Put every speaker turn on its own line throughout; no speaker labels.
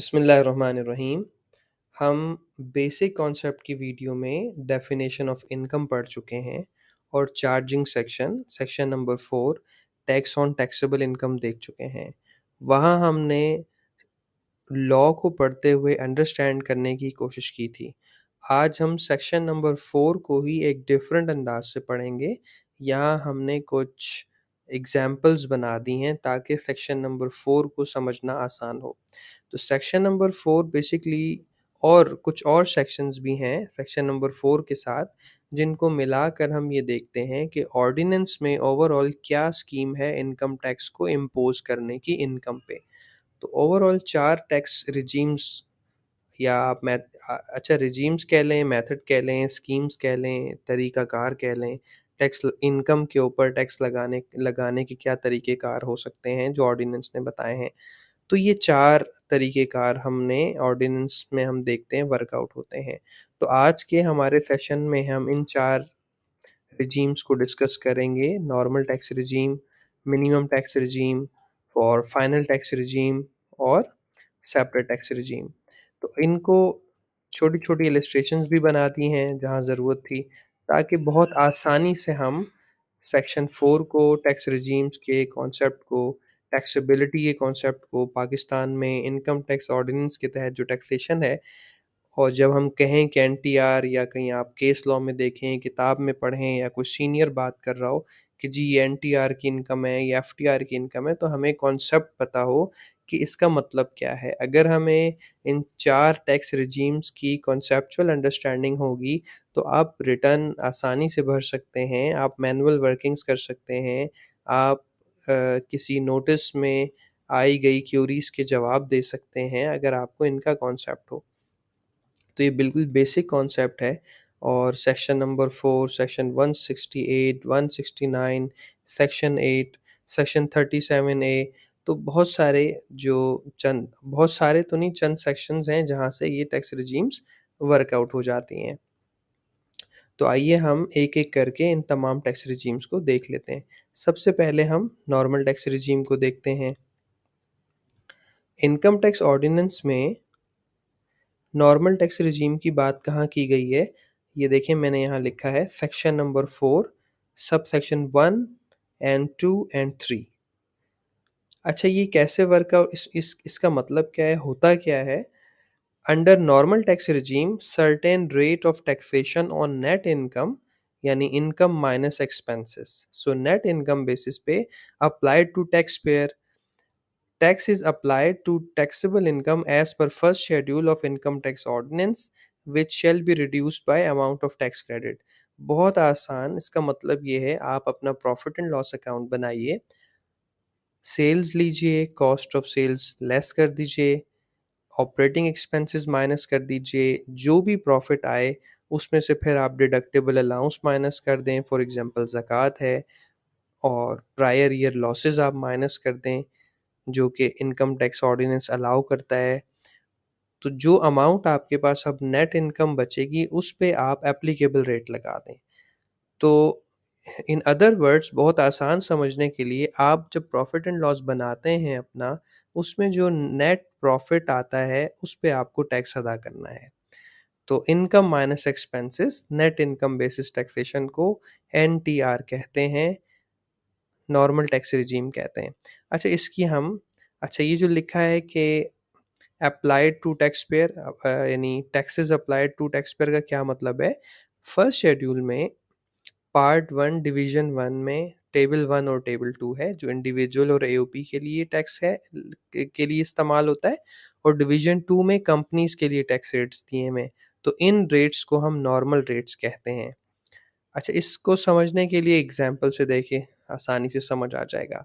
बसमीम हम basic concept की वीडियो में डेफिनेशन ऑफ इनकम पढ़ चुके हैं और charging section section number four tax on taxable income देख चुके हैं वहाँ हमने लॉ को पढ़ते हुए अंडरस्टैंड करने की कोशिश की थी आज हम सेक्शन नंबर फोर को ही एक डिफरेंट अंदाज से पढ़ेंगे यहाँ हमने कुछ एग्जाम्पल्स बना दी हैं ताकि सेक्शन नंबर फोर को समझना आसान हो तो सेक्शन नंबर फोर बेसिकली और कुछ और सेक्शंस भी हैं सेक्शन नंबर फोर के साथ जिनको मिलाकर हम ये देखते हैं कि ऑर्डिनेंस में ओवरऑल क्या स्कीम है इनकम टैक्स को इम्पोज करने की इनकम पे तो ओवरऑल चार टैक्स रिजीम्स या आप मैथ अच्छा रिजीम्स कह लें मेथड कह लें स्कीम्स कह लें तरीकाकार कह लें टैक्स इनकम के ऊपर टैक्स लगाने लगाने के क्या तरीक़ेकार हो सकते हैं जो ऑर्डिनेंस ने बताए हैं तो ये चार तरीक़ेकार हमने ऑर्डिनेंस में हम देखते हैं वर्कआउट होते हैं तो आज के हमारे सेशन में हम इन चार रिजीम्स को डिस्कस करेंगे normal tax regime minimum tax regime और फाइनल टैक्स रिजीम और सेपरेट टैक्स रिजीम तो इनको छोटी छोटी एलिस्ट्रेशन भी बना दी हैं जहाँ ज़रूरत थी ताकि बहुत आसानी से हम सेक्शन फोर को टैक्स रिजीम्स के कॉन्सेप्ट को टैक्सेबिलिटी के कॉन्सेप्ट को पाकिस्तान में इनकम टैक्स ऑर्डिनेंस के तहत जो टैक्सेशन है और जब हम कहें कि एन या कहीं आप केस लॉ में देखें किताब में पढ़ें या कोई सीनियर बात कर रहा हो कि जी ये एन की इनकम है या एफ की इनकम है तो हमें कॉन्सेप्ट पता हो कि इसका मतलब क्या है अगर हमें इन चार टैक्स रिजीम्स की कॉन्सेपचुअल अंडरस्टैंडिंग होगी तो आप रिटर्न आसानी से भर सकते हैं आप मैनुअल वर्किंग्स कर सकते हैं आप किसी नोटिस में आई गई क्यूरीज के जवाब दे सकते हैं अगर आपको इनका कॉन्सेप्ट हो तो ये बिल्कुल बेसिक कॉन्सेप्ट है और section number four section 168, 169, section eight section 37 A तो बहुत सारे जो चंद बहुत सारे तो नहीं चंद सेक्शंस हैं जहाँ से ये टैक्स रिजीम्स वर्कआउट हो जाती हैं तो आइए हम एक एक करके इन तमाम टैक्स रिजीम्स को देख लेते हैं सबसे पहले हम नॉर्मल टैक्स रिजीम को देखते हैं इनकम टैक्स ऑर्डिनेंस में नॉर्मल टैक्स रिजीम की बात कहाँ की गई है ये देखिए मैंने यहाँ लिखा है section number four sub section one and two and three अच्छा ये कैसे वर्कआउट इस, इस इसका मतलब क्या है होता क्या है under normal tax regime certain rate of taxation on net income यानी income minus expenses so net income basis पे applied to tax payer tax is applied to taxable income as per first schedule of income tax ordinance which shall be reduced by amount of tax credit बहुत आसान इसका मतलब ये है आप अपना profit and loss account बनाइए sales लीजिए कॉस्ट ऑफ सेल्स लेस कर दीजिए ऑपरेटिंग एक्सपेंसेस माइनस कर दीजिए जो भी प्रॉफिट आए उसमें से फिर आप डिडक्टेबल अलाउंस माइनस कर दें फॉर एग्जांपल ज़क़़त है और प्रायर ईयर लॉसेस आप माइनस कर दें जो कि इनकम टैक्स ऑर्डिनेंस अलाउ करता है तो जो अमाउंट आपके पास अब नेट इनकम बचेगी उस पर आप एप्लीकेबल रेट लगा दें तो इन अदर वर्ड्स बहुत आसान समझने के लिए आप जब प्रॉफिट एंड लॉस बनाते हैं अपना उसमें जो नेट प्रॉफिट आता है उस पर आपको टैक्स अदा करना है तो income minus expenses net income basis taxation को एन कहते हैं नॉर्मल टैक्स रिजीम कहते हैं अच्छा इसकी हम अच्छा ये जो लिखा है कि अप्लाइड टू टैक्स पेयर यानी taxes applied to tax payer का क्या मतलब है फर्स्ट शेड्यूल में पार्ट वन डिवीजन वन में टेबल वन और टेबल टू है जो इंडिविजुअल और एओपी के लिए टैक्स है के लिए इस्तेमाल होता है और डिवीजन टू में कंपनीज के लिए टैक्स रेट्स दिए हैं तो इन रेट्स को हम नॉर्मल रेट्स कहते हैं अच्छा इसको समझने के लिए एग्जाम्पल से देखिए आसानी से समझ आ जाएगा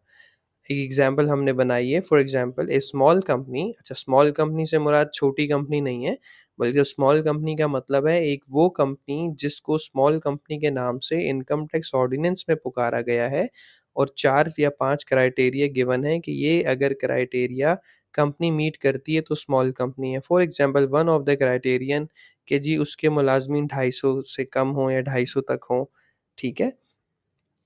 एक एग्जाम्पल हमने बनाई है for example a small company अच्छा स्मॉल कंपनी से मुराद छोटी कंपनी नहीं है बल्कि स्मॉल कंपनी का मतलब है एक वो कंपनी जिसको स्मॉल कंपनी के नाम से इनकम टैक्स ऑर्डिनेंस में पुकारा गया है और चार या पांच क्राइटेरिया गिवन है कि ये अगर क्राइटेरिया कंपनी मीट करती है तो स्मॉल कंपनी है for example one of the criterion कि जी उसके मुलाजमीन ढाई सौ से कम हो या ढाई सौ तक हो ठीक है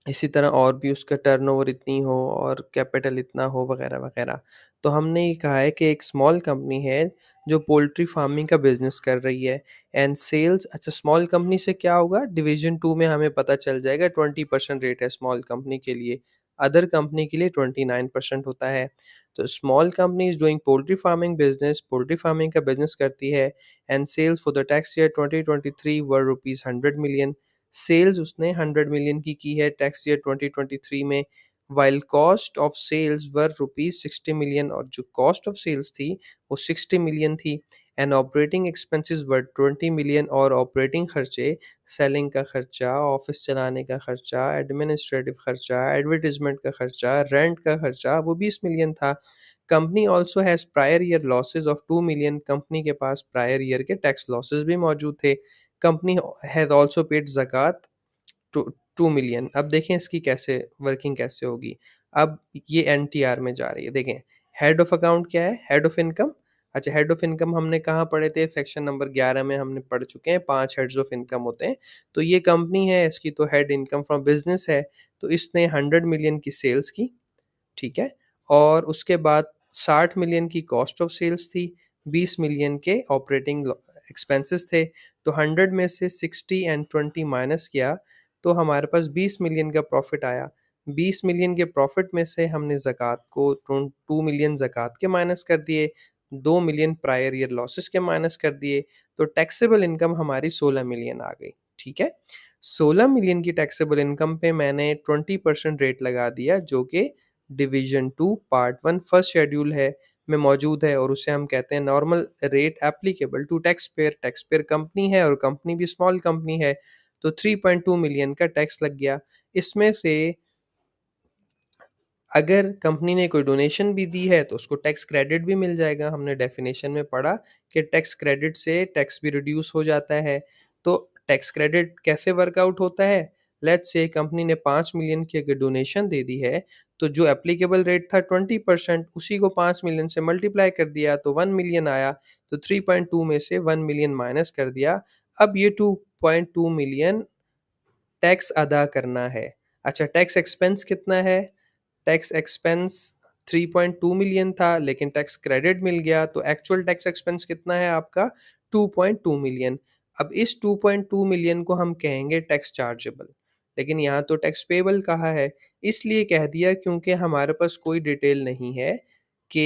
इसी तरह और भी उसका ओवर इतनी हो और कैपिटल इतना हो वगैरह वगैरह तो हमने ये कहा है कि एक स्मॉल कंपनी है जो पोल्ट्री फार्मिंग का बिजनेस कर रही है एंड सेल्स अच्छा स्मॉल कंपनी से क्या होगा डिवीजन टू में हमें पता चल जाएगा ट्वेंटी परसेंट रेट है स्मॉल कंपनी के लिए अदर कंपनी के लिए ट्वेंटी नाइन परसेंट होता है तो small companies doing poultry farming business poultry farming का बिजनेस करती है and sales for the tax year 2023 twenty three were rupees hundred million sales उसने हंड्रेड मिलियन की की है टैक्स ईयर 2023 में while cost of sales were rupees sixty million और जो कॉस्ट ऑफ सेल्स थी वो सिक्सटी मिलियन थी and operating expenses were twenty million और ऑपरेटिंग खर्चे सेलिंग का खर्चा ऑफिस चलाने का खर्चा एडमिनिस्ट्रेटिव खर्चा एडवर्टीजमेंट का खर्चा रेंट का खर्चा वो बीस मिलियन था company also has prior year losses of two million company के पास प्रायर ईयर के टैक्स लॉसेज भी मौजूद थे कंपनी हैज़ ऑल्सो पेड जक़ात टू मिलियन अब देखें इसकी कैसे वर्किंग कैसे होगी अब ये एन में जा रही है देखें हेड ऑफ अकाउंट क्या है हेड ऑफ इनकम अच्छा हेड ऑफ इनकम हमने कहाँ पढ़े थे सेक्शन नंबर ग्यारह में हमने पढ़ चुके हैं पांच हेड्स ऑफ इनकम होते हैं तो ये कंपनी है इसकी तो हेड इनकम फ्रॉम बिजनेस है तो इसने हंड्रेड मिलियन की सेल्स की ठीक है और उसके बाद साठ मिलियन की कॉस्ट ऑफ सेल्स थी बीस मिलियन के ऑपरेटिंग एक्सपेंसेस थे तो हंड्रेड में से सिक्सटी एंड ट्वेंटी माइनस किया तो हमारे पास बीस मिलियन का प्रॉफिट आया बीस मिलियन के प्रॉफिट में से हमने जक़ात को टू मिलियन जक़ात के माइनस कर दिए दो मिलियन प्रायर ईयर लॉसेस के माइनस कर दिए तो टैक्सेबल इनकम हमारी सोलह मिलियन आ गई ठीक है सोलह मिलियन की टैक्सेबल इनकम पे मैंने ट्वेंटी परसेंट रेट लगा दिया जो कि division two part one first schedule है में मौजूद है और उसे हम कहते हैं normal rate applicable to tax payer tax payer company है और कंपनी भी स्मॉल कंपनी है तो थ्री मिलियन का टैक्स लग गया इसमें से अगर कंपनी ने कोई डोनेशन भी दी है तो उसको टैक्स क्रेडिट भी मिल जाएगा हमने डेफिनेशन में पढ़ा कि टैक्स क्रेडिट से टैक्स भी रिड्यूस हो जाता है तो टैक्स क्रेडिट कैसे वर्कआउट होता है लेट्स से कंपनी ने पाँच मिलियन की अगर डोनेशन दे दी है तो जो एप्लीकेबल रेट था ट्वेंटी परसेंट उसी को पाँच मिलियन से मल्टीप्लाई कर दिया तो वन मिलियन आया तो थ्री पॉइंट टू में से वन मिलियन माइनस कर दिया अब ये two point two million tax अदा करना है अच्छा टैक्स एक्सपेंस कितना है टैक्स एक्सपेंस 3.2 मिलियन था लेकिन टैक्स क्रेडिट मिल गया तो एक्चुअल टैक्स एक्सपेंस कितना है आपका 2.2 मिलियन अब इस 2.2 मिलियन को हम कहेंगे टैक्स चार्जेबल लेकिन यहाँ तो टैक्स पेबल कहा है इसलिए कह दिया क्योंकि हमारे पास कोई डिटेल नहीं है कि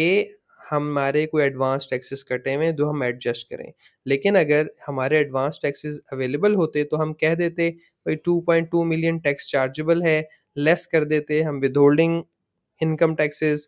हमारे कोई एडवांस टैक्सेस कटे हुए जो हम एडजस्ट करें लेकिन अगर हमारे एडवांस टैक्सेस अवेलेबल होते तो हम कह देते भाई 2.2 मिलियन टैक्स चार्जेबल है लेस कर देते हम विद होल्डिंग इनकम टैक्सेस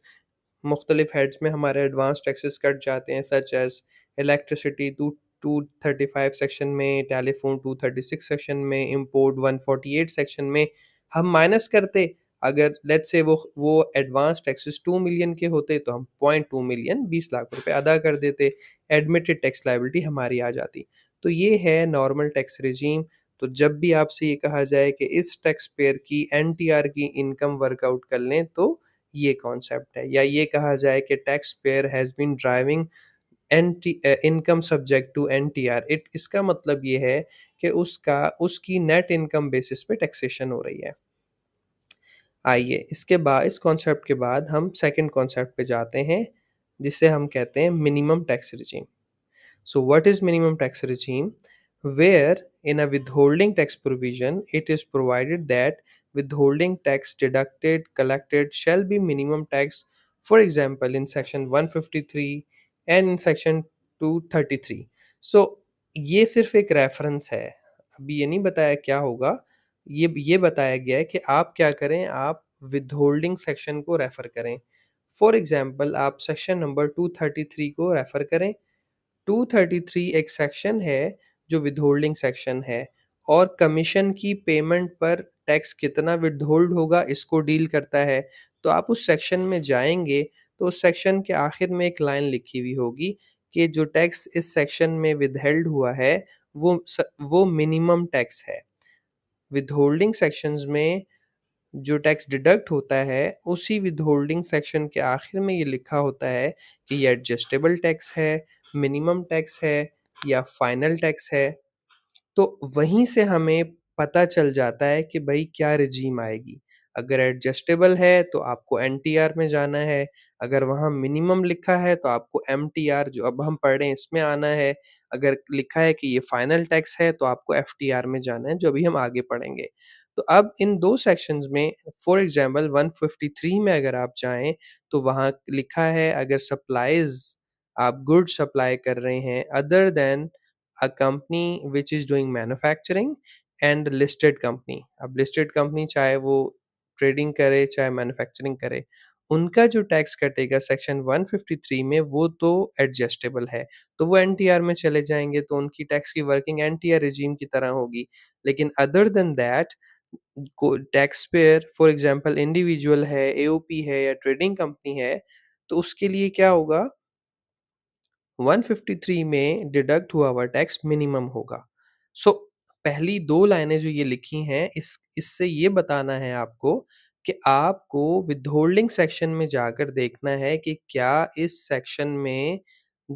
मुख्तलिफ हेड्स में हमारे एडवांस टैक्सेस कट जाते हैं such as electricity two two thirty five section में telephone two thirty six section में import one forty eight section में हम माइनस करते अगर लेट से वो वो एडवांस टैक्सेस टू मिलियन के होते तो हम पॉइंट टू मिलियन बीस लाख रुपए अदा कर देते एडमिटेड टैक्स लाइबिलिटी हमारी आ जाती तो ये है नॉर्मल टैक्स रिजीम तो जब भी आपसे ये कहा जाए कि इस टैक्स पेयर की एन की इनकम वर्कआउट कर लें तो ये कॉन्सेप्ट है या ये कहा जाए कि tax payer has been deriving an income subject to an it इसका मतलब ये है कि उसका उसकी नेट इनकम बेसिस पे टैक्सेशन हो रही है आइए इसके बाद इस कॉन्सेप्ट के बाद हम सेकंड कॉन्सेप्ट पे जाते हैं जिसे हम कहते हैं minimum tax regime so what is minimum tax regime where in a withholding tax provision it is provided that withholding tax deducted collected shall be minimum tax for example in section 153 and in section 233 so, ये सिर्फ एक reference है अभी ये नहीं बताया क्या होगा ये ये बताया गया है कि आप क्या करें आप विदहोल्डिंग सेक्शन को रेफ़र करें फॉर एग्जांपल आप सेक्शन नंबर 233 को रेफ़र करें 233 एक सेक्शन है जो विधोल्डिंग सेक्शन है और कमीशन की पेमेंट पर टैक्स कितना विदहोल्ड होगा इसको डील करता है तो आप उस सेक्शन में जाएंगे तो उस सेक्शन के आखिर में एक लाइन लिखी हुई होगी कि जो टैक्स इस सेक्शन में विधहेल्ड हुआ है वो वो मिनिमम टैक्स है विधहोल्डिंग सेक्शंस में जो टैक्स डिडक्ट होता है उसी विधहोल्डिंग सेक्शन के आखिर में ये लिखा होता है कि ये एडजस्टेबल टैक्स है मिनिमम टैक्स है या फाइनल टैक्स है तो वहीं से हमें पता चल जाता है कि भाई क्या रिजीम आएगी अगर एडजस्टेबल है तो आपको एन में जाना है अगर वहाँ मिनिमम लिखा है तो आपको एम जो अब हम पढ़ रहे हैं इसमें आना है अगर लिखा है कि ये फाइनल टैक्स है तो आपको एफ में जाना है जो अभी हम आगे पढ़ेंगे तो अब इन दो सेक्शंस में फॉर एग्जांपल 153 में अगर आप जाएं तो वहाँ लिखा है अगर सप्लाईज आप गुड सप्लाई कर रहे हैं other than a company which is doing manufacturing and listed company अब लिस्टेड कंपनी चाहे वो ट्रेडिंग करे चाहे मैन्युफैक्चरिंग करे उनका जो टैक्स कटेगा सेक्शन 153 में वो तो एडजस्टेबल है तो वो एन में चले जाएंगे तो उनकी टैक्स की वर्किंग एन रिजीम की तरह होगी लेकिन other than that tax payer for example individual है ए है या ट्रेडिंग कंपनी है तो उसके लिए क्या होगा 153 में डिडक्ट हुआ हुआ टैक्स मिनिमम होगा सो so, पहली दो लाइनें जो ये लिखी हैं इस इससे ये बताना है आपको कि आपको विदहोल्डिंग सेक्शन में जाकर देखना है कि क्या इस सेक्शन में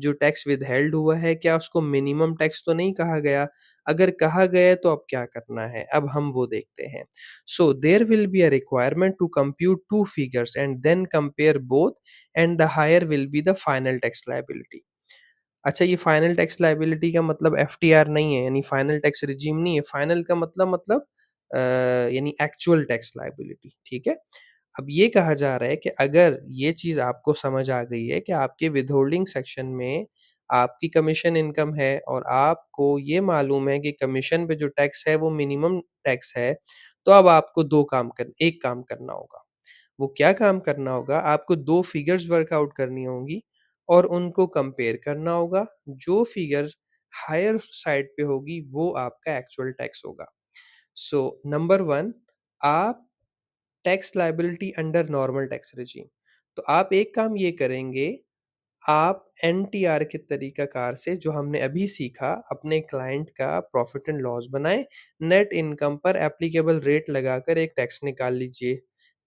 जो टैक्स विदहेल्ड हुआ है क्या उसको मिनिमम टैक्स तो नहीं कहा गया अगर कहा गया तो अब क्या करना है अब हम वो देखते हैं so there will be a requirement to compute two figures and then compare both and the higher will be the final tax liability अच्छा ये फाइनल टैक्स लाइबिलिटी का मतलब आर नहीं है यानी फाइनल टैक्स रिजीम नहीं है फाइनल का मतलब मतलब यानी एक्चुअल टैक्स लाइबिलिटी ठीक है अब ये कहा जा रहा है कि अगर ये चीज़ आपको समझ आ गई है कि आपके विदहोल्डिंग सेक्शन में आपकी कमीशन इनकम है और आपको ये मालूम है कि कमीशन पे जो टैक्स है वो मिनिमम टैक्स है तो अब आपको दो काम कर एक काम करना होगा वो क्या काम करना होगा आपको दो फिगर्स वर्कआउट करनी होगी और उनको कंपेयर करना होगा जो फिगर हायर साइड पे होगी वो आपका एक्चुअल टैक्स होगा सो नंबर वन आप tax liability under normal tax regime तो आप एक काम ये करेंगे आप एन टी आर के तरीका कार से जो हमने अभी सीखा अपने क्लाइंट का प्रॉफिट एंड लॉस बनाए नेट इनकम पर एप्लीकेबल रेट लगाकर एक टैक्स निकाल लीजिए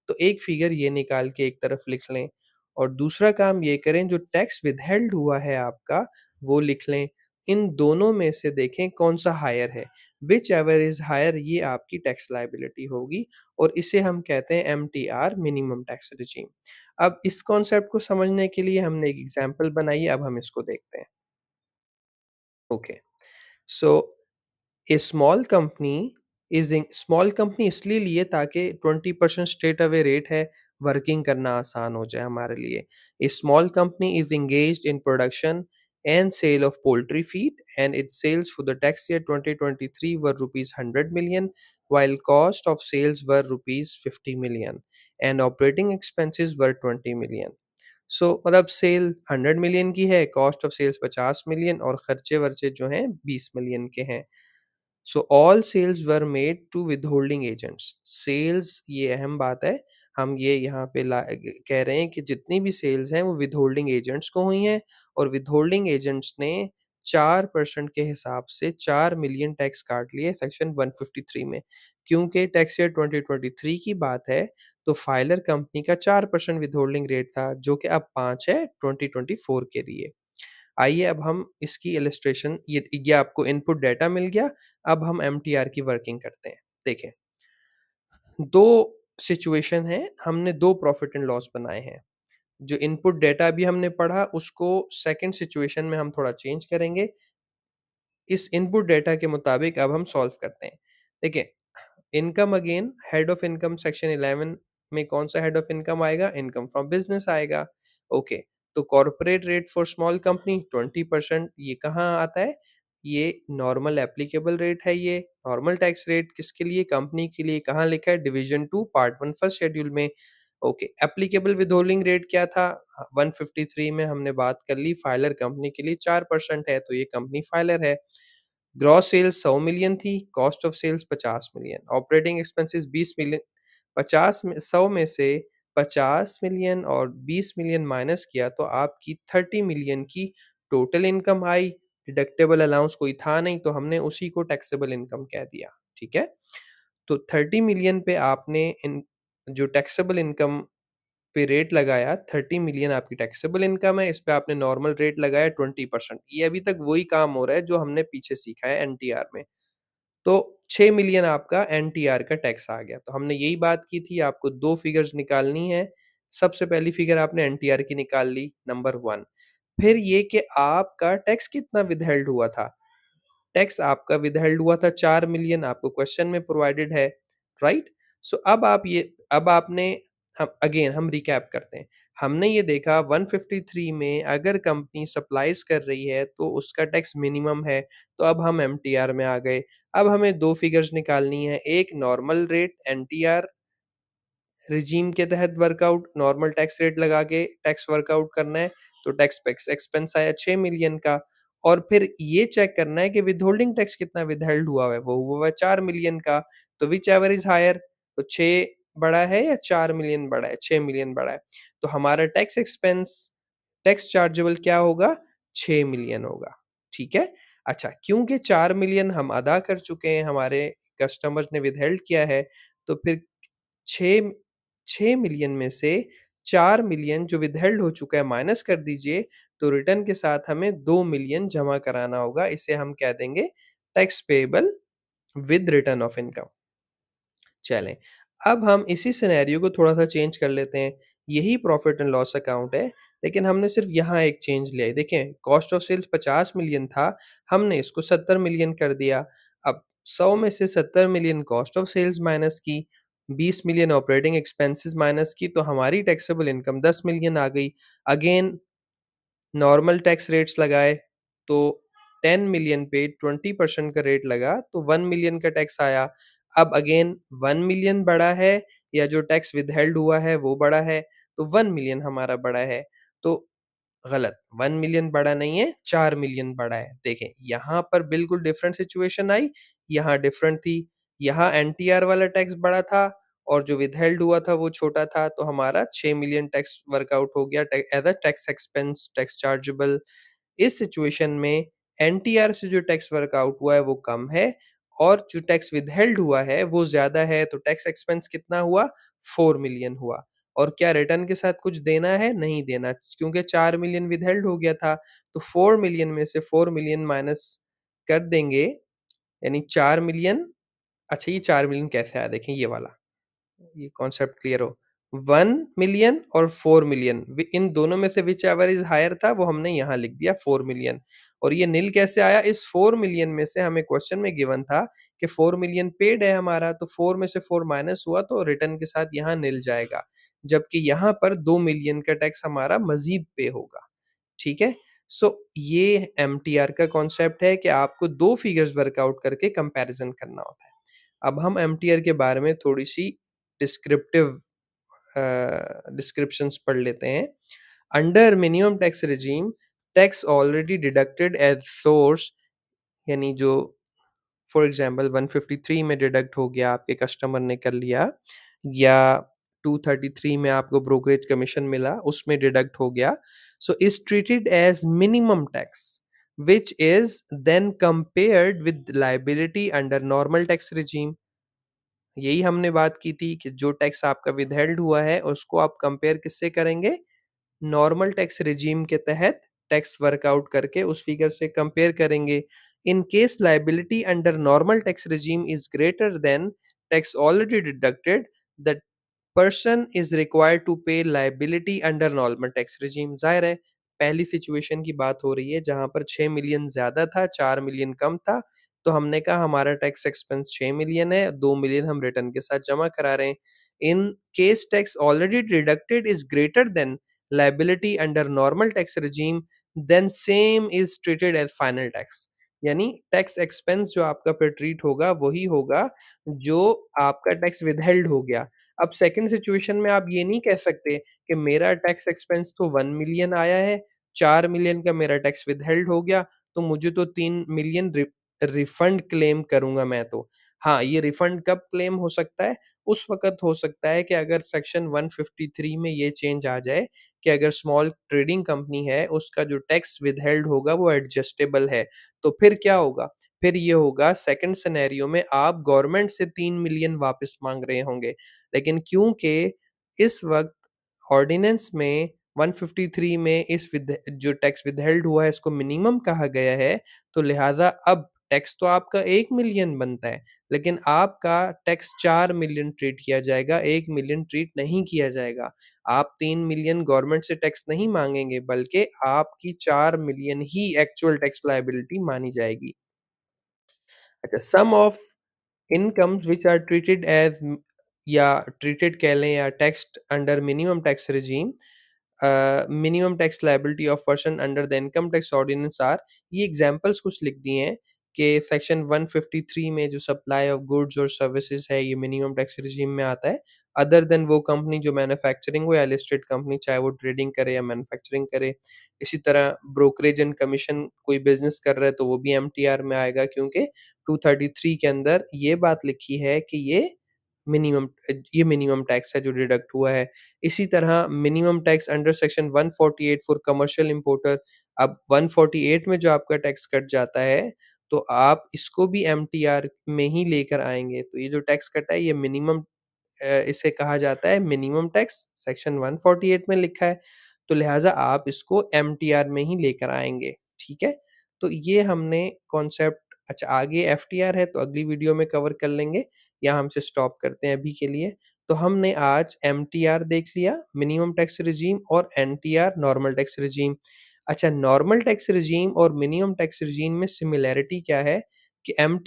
तो एक फिगर ये निकाल के एक तरफ लिख लें और दूसरा काम ये करें जो टैक्स विदहेल्ड हुआ है आपका वो लिख लें इन दोनों में से देखें कौन सा हायर है विच एवर इज हायर ये आपकी टैक्स लाइबिलिटी होगी और इसे हम कहते हैं M T R minimum tax regime अब इस कॉन्सेप्ट को समझने के लिए हमने एक एग्जाम्पल बनाई अब हम इसको देखते हैं okay so a small company is small company इसलिए लिए ताकि twenty percent statutory rate है वर्किंग करना आसान हो जाए हमारे लिए a small company is engage in production and sale of poultry feed and it sales for the tax year three were rupees hundred million while cost of sales were rupees 50 million and operating expenses were 20 million so मतलब sale 100 million की है cost of sales पचास million और खर्चे वर्चे जो हैं बीस मिलियन के हैं so all sales were made to withholding agents sales ये अहम बात है हम ये यहाँ पे ला कह रहे हैं कि जितनी भी सेल्स हैं वो विध होल्डिंग एजेंट्स को हुई हैं और विध होल्डिंग एजेंट्स ने चार परसेंट के हिसाब से चार मिलियन टैक्स काट लिए सेक्शन 153 में क्योंकि टैक्स ईयर 2023 की बात है तो फाइलर कंपनी का चार परसेंट विध होल्डिंग रेट था जो कि अब पाँच है 2024 के लिए आइए अब हम इसकी इलस्ट्रेशन ये, ये आपको इनपुट डाटा मिल गया अब हम एम की वर्किंग करते हैं देखें दो सिचुएशन है हमने दो प्रॉफिट एंड लॉस बनाए हैं जो इनपुट डेटा भी हमने पढ़ा उसको सेकंड सिचुएशन में हम थोड़ा चेंज करेंगे इस इनपुट डेटा के मुताबिक अब हम सॉल्व करते हैं देखिए income again head of income section eleven में कौन सा हेड ऑफ इनकम आएगा इनकम फ्रॉम बिजनेस आएगा ओके okay, तो corporate rate for small company twenty percent ये कहाँ आता है ये नॉर्मल एप्लीकेबल रेट है ये नॉर्मल टैक्स रेट किसके लिए कंपनी के लिए कहाँ लिखा है division two part one first schedule में ओके एप्लीकेबल होल्डिंग रेट क्या था 153 में हमने बात कर ली फाइलर कंपनी के लिए चार परसेंट है तो ये कंपनी फाइलर है ग्रॉस सेल्स सौ मिलियन थी कॉस्ट ऑफ सेल्स पचास मिलियन ऑपरेटिंग एक्सपेंसिस बीस मिलियन पचास सौ में से पचास मिलियन और बीस मिलियन माइनस किया तो आपकी थर्टी मिलियन की टोटल इनकम आई डिडक्टेबल अलाउंस कोई था नहीं तो हमने उसी को टैक्सेबल इनकम कह दिया ठीक है तो थर्टी मिलियन पे आपने इन जो टैक्सेबल इनकम पे रेट लगाया थर्टी मिलियन आपकी टैक्सेबल इनकम है इस पे आपने नॉर्मल रेट लगाया ट्वेंटी परसेंट ये अभी तक वही काम हो रहा है जो हमने पीछे सीखा है एनटीआर में तो छह मिलियन आपका एनटीआर का टैक्स आ गया तो हमने यही बात की थी आपको दो फिगर्स निकालनी है सबसे पहली फिगर आपने एनटीआर की निकाल ली नंबर वन फिर ये कि आपका टैक्स कितना विदहेल्ड हुआ था टैक्स आपका विदहेल्ड हुआ था चार मिलियन आपको क्वेश्चन में प्रोवाइडेड है राइट सो so, अब आप ये अब आपने हम अगेन हम रिकैप करते हैं हमने ये देखा 153 में अगर कंपनी सप्लाईज कर रही है तो उसका टैक्स मिनिमम है तो अब हम एम में आ गए अब हमें दो फिगर्स निकालनी है एक नॉर्मल रेट एन रिजीम के तहत वर्कआउट नॉर्मल टैक्स रेट लगा के टैक्स वर्कआउट करना है तो टैक्स पैक्स एक्सपेंस आया छह मिलियन का और फिर ये चेक करना है कि विदहोल्डिंग टैक्स कितना विदहेल्ड हुआ है वो हुआ है चार मिलियन का तो विच एवर इज हायर तो छ बड़ा है या चार मिलियन बड़ा है छ मिलियन बड़ा है तो हमारा टैक्स एक्सपेंस टैक्स चार्जेबल क्या होगा छ मिलियन होगा ठीक है अच्छा क्योंकि चार मिलियन हम अदा कर चुके हैं हमारे कस्टमर्स ने विदहेल्ड किया है तो फिर छ मिलियन में से चार मिलियन जो विदहेल्ड हो चुका है माइनस कर दीजिए तो रिटर्न के साथ हमें दो मिलियन जमा कराना होगा इसे हम कह देंगे tax payable with return of income चले अब हम इसी सिनेरियो को थोड़ा सा चेंज कर लेते हैं यही प्रॉफिट एंड लॉस अकाउंट है लेकिन हमने सिर्फ यहाँ एक चेंज लिया है देखें कॉस्ट ऑफ सेल्स 50 मिलियन था हमने इसको 70 मिलियन कर दिया अब 100 में से 70 million cost of sales minus की बीस मिलियन ऑपरेटिंग एक्सपेंसेस माइनस की तो हमारी टैक्सेबल इनकम दस मिलियन आ गई अगेन नॉर्मल टैक्स रेट्स लगाए तो टेन मिलियन पे ट्वेंटी परसेंट का रेट लगा तो वन मिलियन का टैक्स आया अब अगेन वन मिलियन बड़ा है या जो टैक्स विदहेल्ड हुआ है वो बड़ा है तो वन मिलियन हमारा बड़ा है तो गलत वन मिलियन बड़ा नहीं है चार मिलियन बड़ा है देखें यहाँ पर बिल्कुल डिफरेंट सिचुएशन आई यहाँ डिफरेंट थी यहाँ एनटीआर वाला टैक्स बड़ा था और जो विदहेल्ड हुआ था वो छोटा था तो हमारा छह मिलियन टैक्स वर्कआउट हो गया as a tax expense tax chargeable इस सिचुएशन में एनटीआर से जो टैक्स वर्कआउट हुआ है वो कम है और जो टैक्स विदहेल्ड हुआ है वो ज्यादा है तो टैक्स एक्सपेंस कितना हुआ फोर मिलियन हुआ और क्या रिटर्न के साथ कुछ देना है नहीं देना क्योंकि चार मिलियन विदहेल्ड हो गया था तो फोर मिलियन में से फोर मिलियन माइनस कर देंगे यानी चार मिलियन अच्छा ये चार मिलियन कैसे आया देखें ये वाला ये कॉन्सेप्ट क्लियर हो वन मिलियन और फोर मिलियन इन दोनों में से विच एवर हायर था वो हमने यहाँ लिख दिया फोर मिलियन और ये नील कैसे आया इस फोर मिलियन में से हमें क्वेश्चन में गिवन था कि फोर मिलियन पेड है हमारा तो फोर में से फोर माइनस हुआ तो रिटर्न के साथ यहाँ नील जाएगा जबकि यहाँ पर दो मिलियन का टैक्स हमारा मजीद पे होगा ठीक है सो ये एम का कॉन्सेप्ट है कि आपको दो फिगर्स वर्कआउट करके कंपेरिजन करना होता है अब हम एम के बारे में थोड़ी सी डिस्क्रिप्टिव uh, पढ़ लेते हैं under minimum tax regime tax already deducted as source यानी जो फॉर एग्जाम्पल 153 में डिडक्ट हो गया आपके कस्टमर ने कर लिया या 233 में आपको ब्रोकरेज कमीशन मिला उसमें डिडक्ट हो गया so is treated as minimum tax which is then compared with liability under normal tax regime यही हमने बात की थी कि जो टैक्स आपका विदहेल्ड हुआ है उसको आप कंपेयर किससे करेंगे नॉर्मल टैक्स रिजीम के तहत टैक्स वर्कआउट करके उस फिगर से कंपेयर करेंगे in case liability under normal tax regime is greater than tax already deducted the person is required to pay liability under normal tax regime जाहिर है पहली situation की बात हो रही है जहां पर छह मिलियन ज़्यादा था चार मिलियन कम था। तो हमने कहा हमारा टैक्स एक्सपेंस छह मिलियन है, दो मिलियन हम रिटर्न के साथ जमा करा रहे हैं। In case tax already deducted is greater than liability under normal tax regime then same is treated as final tax यानी टैक्स एक्सपेंस जो आपका फिर ट्रीट होगा वही होगा जो आपका टैक्स विदहेल्ड हो गया अब सेकंड सिचुएशन में आप ये नहीं कह सकते कि मेरा टैक्स एक्सपेंस तो वन मिलियन आया है चार मिलियन का मेरा टैक्स विदहेल्ड हो गया तो मुझे तो तीन मिलियन रिफंड क्लेम करूंगा मैं तो हाँ ये रिफंड कब क्लेम हो सकता है उस वक्त हो सकता है कि अगर सेक्शन 153 में ये चेंज आ जाए कि अगर स्मॉल ट्रेडिंग कंपनी है उसका जो टैक्स विदहेल्ड होगा वो एडजस्टेबल है तो फिर क्या होगा फिर ये होगा सेकंड सिनेरियो में आप गवर्नमेंट से तीन मिलियन वापस मांग रहे होंगे लेकिन क्योंकि इस वक्त ऑर्डिनेंस में 153 में इस विद, जो टैक्स विदहेल्ड हुआ है इसको मिनिमम कहा गया है तो लिहाजा अब टैक्स तो आपका एक मिलियन बनता है लेकिन आपका टैक्स चार मिलियन ट्रीट किया जाएगा एक मिलियन ट्रीट नहीं किया जाएगा आप तीन मिलियन गवर्नमेंट से टैक्स नहीं मांगेंगे बल्कि आपकी चार मिलियन ही एक्चुअल टैक्स लाइबिलिटी मानी जाएगी अच्छा sum of incomes which are treated as या ट्रीटेड कह लें या tax under minimum tax regime minimum tax liability of person under the income tax ordinance are ये एग्जाम्पल्स कुछ लिख दिए हैं कि सेक्शन 153 में जो सप्लाई ऑफ गुड्स और सर्विसेज है ये मिनिमम टैक्स रिजीम में आता है अदर देन वो कंपनी जो मैन्युफैक्चरिंग हो या लिस्टेड कंपनी चाहे वो ट्रेडिंग करे या मैन्युफैक्चरिंग करे इसी तरह ब्रोकरेज एंड कमीशन कोई बिजनेस कर रहा है तो वो भी एम में आएगा क्योंकि 233 के अंदर ये बात लिखी है कि ये मिनिमम ये मिनिमम टैक्स है जो डिडक्ट हुआ है इसी तरह minimum tax under section 148 for commercial importer अब 148 में जो आपका टैक्स कट जाता है तो आप इसको भी एम में ही लेकर आएंगे तो ये जो टैक्स कट है ये मिनिमम इसे कहा जाता है मिनिमम टैक्स सेक्शन 148 में लिखा है तो लिहाजा आप इसको एम में ही लेकर आएंगे ठीक है तो ये हमने कॉन्सेप्ट अच्छा आगे एफ है तो अगली वीडियो में कवर कर लेंगे या हमसे स्टॉप करते हैं अभी के लिए तो हमने आज एम देख लिया मिनिमम टैक्स रिजीम और एन नॉर्मल टैक्स रिजीम अच्छा नॉर्मल टैक्स रिजीम और मिनिमम टैक्स रिजीम में सिमिलैरिटी क्या है कि एम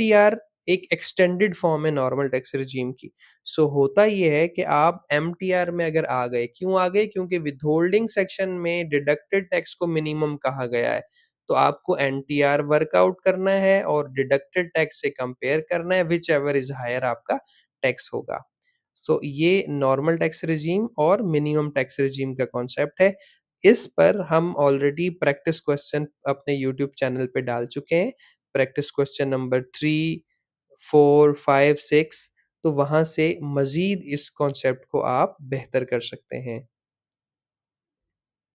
एक एक्सटेंडेड फॉर्म है नॉर्मल टैक्स रिजीम की सो so, होता यह है कि आप एम में अगर आ गए क्यों आ गए क्योंकि विदहोल्डिंग सेक्शन में डिडक्टेड टैक्स को मिनिमम कहा गया है तो आपको एन टी आर वर्कआउट करना है और डिडक्टेड टैक्स से कंपेयर करना है विच एवर इज हायर आपका टैक्स होगा तो ये नॉर्मल टैक्स रिजीम और मिनिमम टैक्स रिजीम का कॉन्सेप्ट है इस पर हम ऑलरेडी प्रैक्टिस क्वेश्चन अपने यूट्यूब चैनल पे डाल चुके हैं practice question number three four five six तो वहाँ से मज़ीद इस कॉन्सेप्ट को आप बेहतर कर सकते हैं